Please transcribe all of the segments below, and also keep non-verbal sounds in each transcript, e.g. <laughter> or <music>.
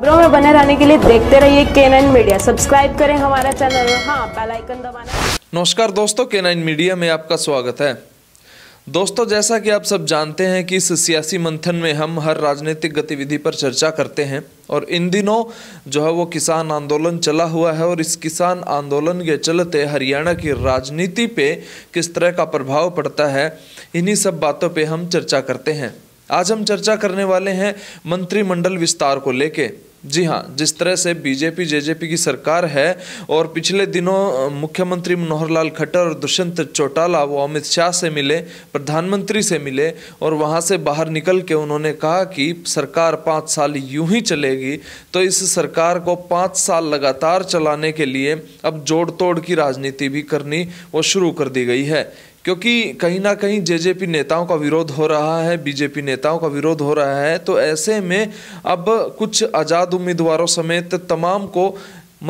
खबरों में बने रहने के लिए देखते रहिए केनन मीडिया सब्सक्राइब करें हमारा चैनल हाँ बेल आइकन दबाना नमस्कार दोस्तों केनन मीडिया में आपका स्वागत है दोस्तों जैसा कि आप सब जानते हैं कि इस सियासी मंथन में हम हर राजनीतिक गतिविधि पर चर्चा करते हैं और इन दिनों जो है वो किसान आंदोलन चला हुआ है और इस किसान आंदोलन के चलते हरियाणा की राजनीति पे किस तरह का प्रभाव पड़ता है इन्हीं सब बातों पे हम चर्चा करते हैं आज हम चर्चा करने वाले हैं मंत्रिमंडल विस्तार को लेकर जी हाँ जिस तरह से बीजेपी जेजेपी की सरकार है और पिछले दिनों मुख्यमंत्री मनोहर लाल खट्टर और दुष्यंत चौटाला वो अमित शाह से मिले प्रधानमंत्री से मिले और वहाँ से बाहर निकल के उन्होंने कहा कि सरकार पाँच साल यूं ही चलेगी तो इस सरकार को पाँच साल लगातार चलाने के लिए अब जोड़ तोड़ की राजनीति भी करनी वो शुरू कर दी गई है क्योंकि कहीं ना कहीं जेजेपी नेताओं का विरोध हो रहा है बीजेपी नेताओं का विरोध हो रहा है तो ऐसे में अब कुछ आज़ाद उम्मीदवारों समेत तमाम को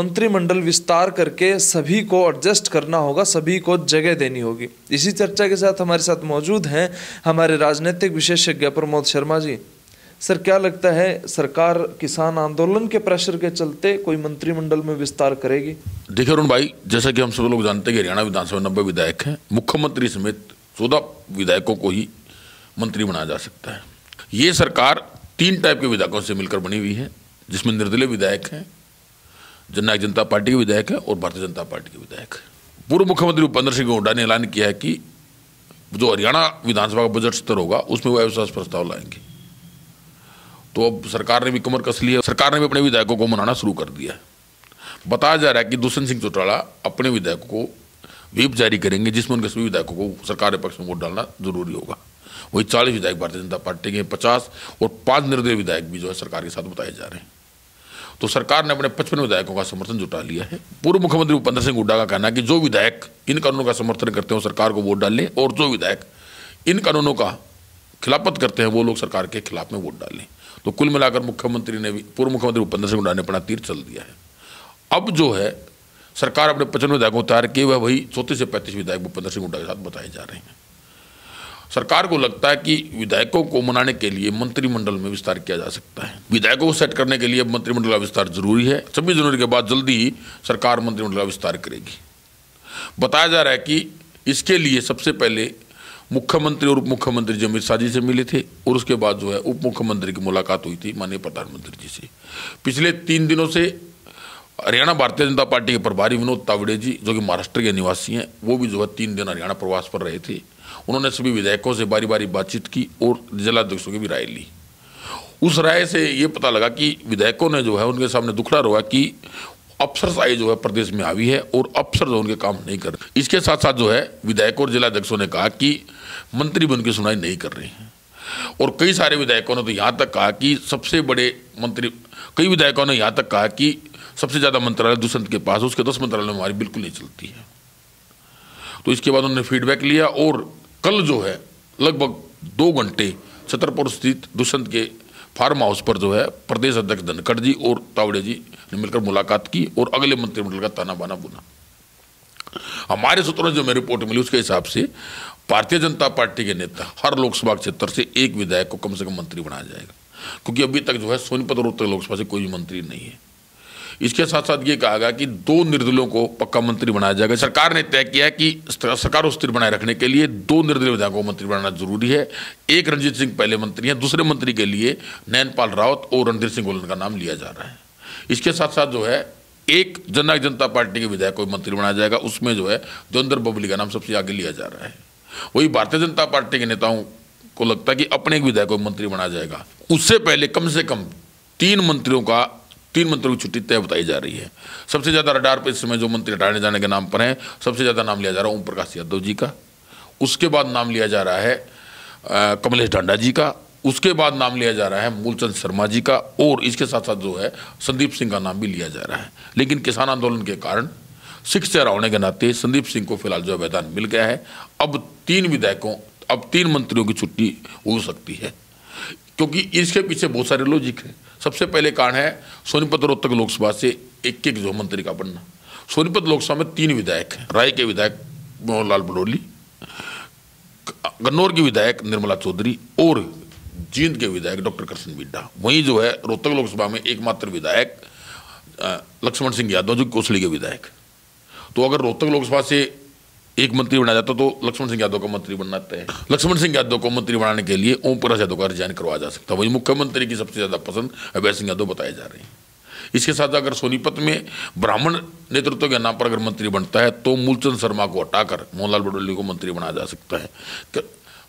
मंत्रिमंडल विस्तार करके सभी को एडजस्ट करना होगा सभी को जगह देनी होगी इसी चर्चा के साथ हमारे साथ मौजूद हैं हमारे राजनीतिक विशेषज्ञ प्रमोद शर्मा जी सर क्या लगता है सरकार किसान आंदोलन के प्रेशर के चलते कोई मंत्रिमंडल में विस्तार करेगी देखिए अरुण भाई जैसा कि हम सब लोग जानते हैं कि हरियाणा विधानसभा नब्बे विधायक हैं मुख्यमंत्री समेत चौदह विधायकों को ही मंत्री बनाया जा सकता है ये सरकार तीन टाइप के विधायकों से मिलकर बनी हुई है जिसमें निर्दलीय विधायक हैं जननायक जनता पार्टी के विधायक हैं और भारतीय जनता पार्टी के विधायक हैं पूर्व मुख्यमंत्री भूपेंद्र सिंह हुड्डा ने ऐलान किया है कि जो हरियाणा विधानसभा का बजट स्तर होगा उसमें वह अविश्वास प्रस्ताव लाएंगे तो अब सरकार ने भी कमर कस ली है सरकार ने भी अपने विधायकों को मनाना शुरू कर दिया है बताया जा रहा है कि दुष्यंत सिंह चौटाला अपने विधायकों को व्हीप जारी करेंगे जिसमें उनके सभी विधायकों को सरकार के पक्ष में वोट डालना जरूरी होगा वही चालीस विधायक भारतीय जनता पार्टी के पचास और पाँच निर्दलीय विधायक भी जो है सरकार के साथ बताए जा रहे हैं तो सरकार ने अपने पचपन विधायकों का समर्थन जुटा लिया है पूर्व मुख्यमंत्री भूपेंद्र सिंह हुड्डा का कहना है कि जो विधायक इन कानूनों का समर्थन करते हैं सरकार को वोट डालें और जो विधायक इन कानूनों का खिलाफत करते हैं वो लोग सरकार के खिलाफ में वोट डालें तो कुल मिलाकर मुख्यमंत्री ने भी पूर्व मुख्यमंत्री भूपेंद्र सिंह हुडा ने अपना तीर चल दिया है अब जो है सरकार अपने पचन विधायकों तैयार किए हुए वही चौंतीस से पैंतीस विधायक भूपेंद्र सिंह हुडा के साथ बताए जा रहे हैं सरकार को लगता है कि विधायकों को मनाने के लिए मंत्रिमंडल में विस्तार किया जा सकता है विधायकों को सेट करने के लिए मंत्रिमंडल का विस्तार जरूरी है छब्बीस जनवरी के बाद जल्दी ही सरकार मंत्रिमंडल का विस्तार करेगी बताया जा रहा है कि इसके लिए सबसे पहले मुख्यमंत्री और उप मुख्यमंत्री जी अमित शाह जी से मिले थे और उसके बाद जो है उप मुख्यमंत्री की मुलाकात हुई थी माननीय प्रधानमंत्री जी से पिछले तीन दिनों से हरियाणा भारतीय जनता पार्टी के प्रभारी विनोद तावड़े जी जो कि महाराष्ट्र के निवासी हैं वो भी जो है तीन दिन हरियाणा प्रवास पर रहे थे उन्होंने सभी विधायकों से बारी बारी बातचीत की और जिलाध्यक्षों की भी राय ली उस राय से ये पता लगा कि विधायकों ने जो है उनके सामने दुखड़ा रोया कि अफसरशाही जो है प्रदेश में आवी है और अफसर जो उनके काम नहीं कर रहे इसके साथ साथ जो है विधायक और जिला अध्यक्षों ने कहा कि मंत्री भी उनकी सुनवाई नहीं कर रहे हैं और कई सारे विधायकों ने तो यहाँ तक कहा कि सबसे बड़े मंत्री कई विधायकों ने यहाँ तक कहा कि सबसे ज़्यादा मंत्रालय दुष्यंत के पास उसके दस मंत्रालय हमारी बिल्कुल नहीं चलती है तो इसके बाद उन्होंने फीडबैक लिया और कल जो है लगभग दो घंटे छतरपुर स्थित दुष्यंत के फार्म हाउस पर जो है प्रदेश अध्यक्ष धनखड़ जी और तावड़े जी ने मिलकर मुलाकात की और अगले मंत्रिमंडल का ताना बाना बुना हमारे सूत्रों से जो मेरी रिपोर्ट मिली उसके हिसाब से भारतीय जनता पार्टी के नेता हर लोकसभा क्षेत्र से एक विधायक को कम से कम मंत्री बनाया जाएगा क्योंकि अभी तक जो है सोनीपत और उत्तर लोकसभा से कोई भी मंत्री नहीं है इसके साथ साथ ये कहा गया कि दो निर्दलों को पक्का मंत्री बनाया जाएगा सरकार ने तय किया कि सरकार स्थिर बनाए रखने के लिए दो निर्दलीय विधायकों को मंत्री बनाना जरूरी है एक रंजीत सिंह पहले मंत्री हैं दूसरे मंत्री के लिए नैनपाल रावत और रणधीर सिंह गोलन का नाम लिया जा रहा है इसके साथ साथ जो है एक जननायक जनता पार्टी के विधायक को मंत्री बनाया जाएगा उसमें जो है जोंदर बबली का नाम सबसे आगे लिया जा रहा है वही भारतीय जनता पार्टी के नेताओं को लगता है कि अपने एक विधायक को मंत्री बनाया जाएगा उससे पहले कम से कम तीन मंत्रियों का तीन मंत्रियों की छुट्टी तय बताई जा रही है सबसे ज़्यादा रडार पर इस समय जो मंत्री हटाने जाने के नाम पर हैं सबसे ज़्यादा नाम लिया जा रहा है ओम प्रकाश यादव जी का उसके बाद नाम लिया जा रहा है कमलेश ढांडा जी का उसके बाद नाम लिया जा रहा है मूलचंद शर्मा जी का और इसके साथ साथ जो है संदीप सिंह का नाम भी लिया जा रहा है लेकिन किसान आंदोलन के कारण सिख चेहरा होने के नाते संदीप सिंह को फिलहाल जो मैदान मिल गया है अब तीन विधायकों अब तीन मंत्रियों की छुट्टी हो सकती है क्योंकि इसके पीछे बहुत सारे लॉजिक हैं सबसे पहले कारण है सोनीपत रोहतक लोकसभा से एक एक जो मंत्री का बनना सोनीपत लोकसभा में तीन विधायक हैं राय के विधायक मनोहर लाल बडोली कन्नौर की विधायक निर्मला चौधरी और जींद के विधायक डॉक्टर कृष्ण बिड्डा वहीं जो है रोहतक लोकसभा में एकमात्र विधायक लक्ष्मण सिंह यादव जो कोसली के विधायक तो अगर रोहतक लोकसभा से एक मंत्री बनाया जाता तो लक्ष्मण सिंह यादव को मंत्री बनाते हैं लक्ष्मण सिंह यादव को मंत्री बनाने के लिए ओम प्रकाश यादव का रिजाइन करवाया जा सकता वही मुख्यमंत्री की सबसे ज़्यादा पसंद अभय सिंह यादव बताए जा रहे हैं इसके साथ अगर सोनीपत में ब्राह्मण नेतृत्व के नाम पर अगर मंत्री बनता है तो मूलचंद शर्मा को हटाकर मोहनलाल बडोली को मंत्री बनाया जा सकता है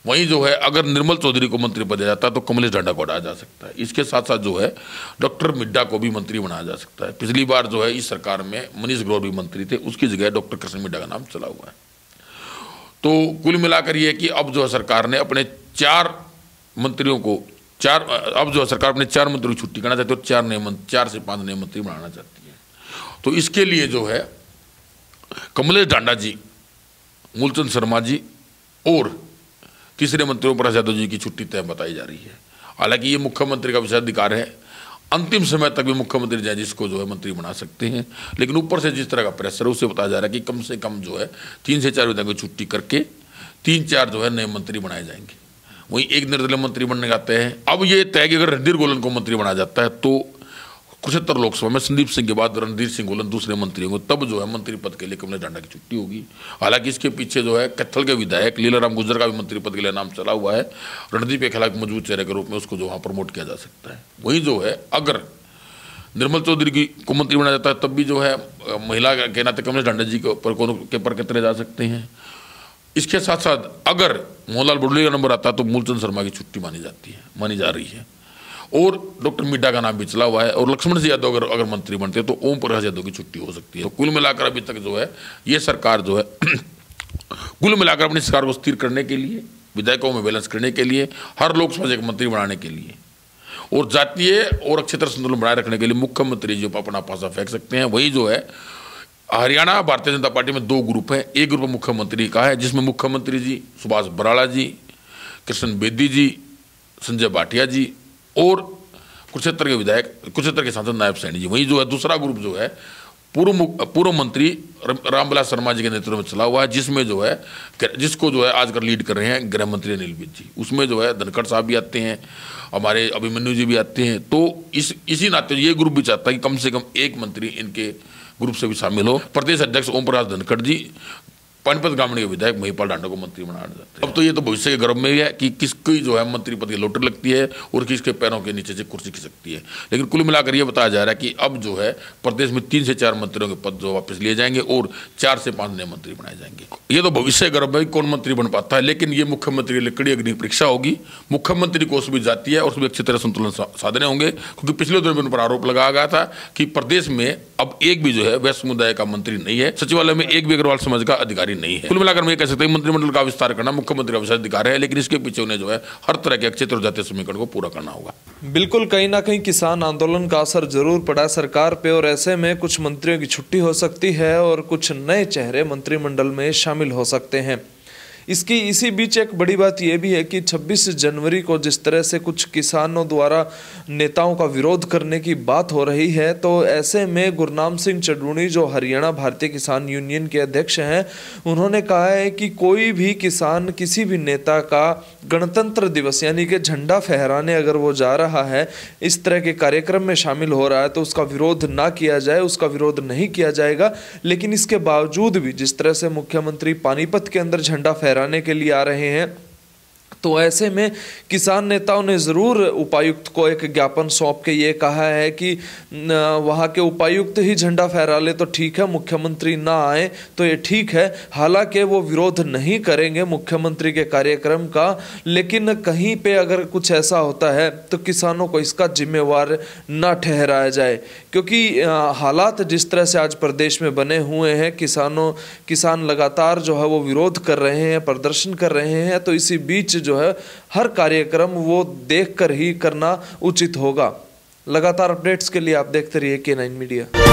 वहीं जो है अगर निर्मल चौधरी को मंत्री पद जाता है तो कमलेश डांडा को हटाया जा सकता है इसके साथ साथ जो है डॉक्टर मिड्डा को भी मंत्री बनाया जा सकता है पिछली बार जो है इस सरकार में मनीष ग्रोवर भी मंत्री थे उसकी जगह डॉक्टर कृष्ण मिड्डा का नाम चला हुआ है तो कुल मिलाकर यह कि अब जो है सरकार ने अपने चार मंत्रियों को चार अब जो है सरकार अपने चार मंत्रियों की छुट्टी करना चाहती है और चार नए चार से पांच नए मंत्री बनाना चाहती है तो इसके लिए जो है कमलेश डांडा जी मूलचंद शर्मा जी और तीसरे मंत्रियों पर यादव जी की छुट्टी तय बताई जा रही है हालांकि ये मुख्यमंत्री का विशेषाधिकार है अंतिम समय तक भी मुख्यमंत्री जाए जिसको जो है मंत्री बना सकते हैं लेकिन ऊपर से जिस तरह का प्रेशर है उसे बताया जा रहा है कि कम से कम जो है तीन से चार विधायकों की छुट्टी करके तीन चार जो है नए मंत्री बनाए जाएंगे वहीं एक निर्दलीय मंत्री बनने जाते हैं अब ये तय कि अगर रणधीर गोलन को मंत्री बनाया जाता है तो कुछहत्तर लोकसभा में संदीप सिंह के बाद रणधीर सिंह गोलन दूसरे मंत्री होंगे तब जो है मंत्री पद के लिए कमलेश डांडा की छुट्टी होगी हालांकि इसके पीछे जो है कत्थल के विधायक लीलाराम गुजर का भी मंत्री पद के लिए नाम चला हुआ है रणदीप के खिलाफ मजबूत चेहरे के रूप में उसको जो वहाँ प्रमोट किया जा सकता है वहीं जो है अगर निर्मल चौधरी की को मंत्री बनाया जाता है तब भी जो है महिला के नाते कमलेश डांडा जी के ऊपर कौन के पर कितने जा सकते हैं इसके साथ साथ अगर मोहनलाल बुडली का नंबर आता है तो मूलचंद शर्मा की छुट्टी मानी जाती है मानी जा रही है और डॉक्टर मिड्डा का नाम भी चला हुआ है और लक्ष्मण सिंह यादव अगर अगर मंत्री बनते हैं तो ओम प्रकाश यादव की छुट्टी हो सकती है तो कुल मिलाकर अभी तक जो है ये सरकार जो है <clears throat> कुल मिलाकर अपनी सरकार को स्थिर करने के लिए विधायकों में बैलेंस करने के लिए हर लोकसभा एक मंत्री बनाने के लिए और जातीय और क्षेत्र संतुलन बनाए रखने के लिए मुख्यमंत्री जो अपना पासा फेंक सकते हैं वही जो है हरियाणा भारतीय जनता पार्टी में दो ग्रुप हैं एक ग्रुप मुख्यमंत्री का है जिसमें मुख्यमंत्री जी सुभाष बराला जी कृष्ण बेदी जी संजय भाटिया जी और कुरुक्षेत्र के विधायक कुरुक्षेत्र के सांसद नायब सैनी जी वहीं जो है दूसरा ग्रुप जो है पूर्व पूर्व मंत्री रामविलास शर्मा जी के नेतृत्व में चला हुआ है जिसमें जो है जिसको जो है आजकल कर लीड कर रहे हैं गृह मंत्री अनिल विज जी उसमें जो है धनखड़ साहब भी आते हैं हमारे अभिमन्यु जी भी आते हैं तो इस इसी नाते ये ग्रुप भी चाहता है कि कम से कम एक मंत्री इनके ग्रुप से भी शामिल हो प्रदेश अध्यक्ष ओम प्रकाश धनखड़ जी पानीपत ग्रामीण के विधायक महिपाल डांडो को मंत्री बना देते अब तो ये तो भविष्य के गर्भ में ही है कि किसकी जो है मंत्री पद की लोटर लगती है और किसके पैरों के नीचे से कुर्सी सकती है लेकिन कुल मिलाकर ये बताया जा रहा है कि अब जो है प्रदेश में तीन से चार मंत्रियों के पद जो वापस लिए जाएंगे और चार से पांच नए मंत्री बनाए जाएंगे ये तो भविष्य के गर्भ में कौन मंत्री बन पाता है लेकिन ये मुख्यमंत्री लकड़ी अग्नि परीक्षा होगी मुख्यमंत्री को उसमें जाती है और उसमें अच्छी तरह संतुलन साधने होंगे क्योंकि पिछले दिनों में उन पर आरोप लगाया गया था कि प्रदेश में अब एक भी जो है वह समुदाय का मंत्री नहीं है सचिवालय में एक भी अग्रवाल समाज का अधिकारी नहीं है कुल मिलाकर मैं कह सकते हैं मंत्रिमंडल का विस्तार करना मुख्यमंत्री का दिखा रहे है लेकिन इसके पीछे उन्हें जो है हर तरह के क्षेत्र जातीय समीकरण को पूरा करना होगा बिल्कुल कहीं ना कहीं किसान आंदोलन का असर जरूर पड़ा सरकार पे और ऐसे में कुछ मंत्रियों की छुट्टी हो सकती है और कुछ नए चेहरे मंत्रिमंडल में शामिल हो सकते हैं इसकी इसी बीच एक बड़ी बात यह भी है कि 26 जनवरी को जिस तरह से कुछ किसानों द्वारा नेताओं का विरोध करने की बात हो रही है तो ऐसे में गुरनाम सिंह चडूणी जो हरियाणा भारतीय किसान यूनियन के अध्यक्ष हैं उन्होंने कहा है कि कोई भी किसान किसी भी नेता का गणतंत्र दिवस यानी कि झंडा फहराने अगर वो जा रहा है इस तरह के कार्यक्रम में शामिल हो रहा है तो उसका विरोध ना किया जाए उसका विरोध नहीं किया जाएगा लेकिन इसके बावजूद भी जिस तरह से मुख्यमंत्री पानीपत के अंदर झंडा फहरा ठहराने के लिए आ रहे हैं तो ऐसे में किसान नेताओं ने ज़रूर उपायुक्त को एक ज्ञापन सौंप के ये कहा है कि वहाँ के उपायुक्त ही झंडा फहरा ले तो ठीक है मुख्यमंत्री ना आए तो ये ठीक है हालांकि वो विरोध नहीं करेंगे मुख्यमंत्री के कार्यक्रम का लेकिन कहीं पे अगर कुछ ऐसा होता है तो किसानों को इसका जिम्मेवार ना ठहराया जाए क्योंकि हालात जिस तरह से आज प्रदेश में बने हुए हैं किसानों किसान लगातार जो है वो विरोध कर रहे हैं प्रदर्शन कर रहे हैं तो इसी बीच जो है हर कार्यक्रम वो देख कर ही करना उचित होगा लगातार अपडेट्स के लिए आप देखते रहिए के नाइन मीडिया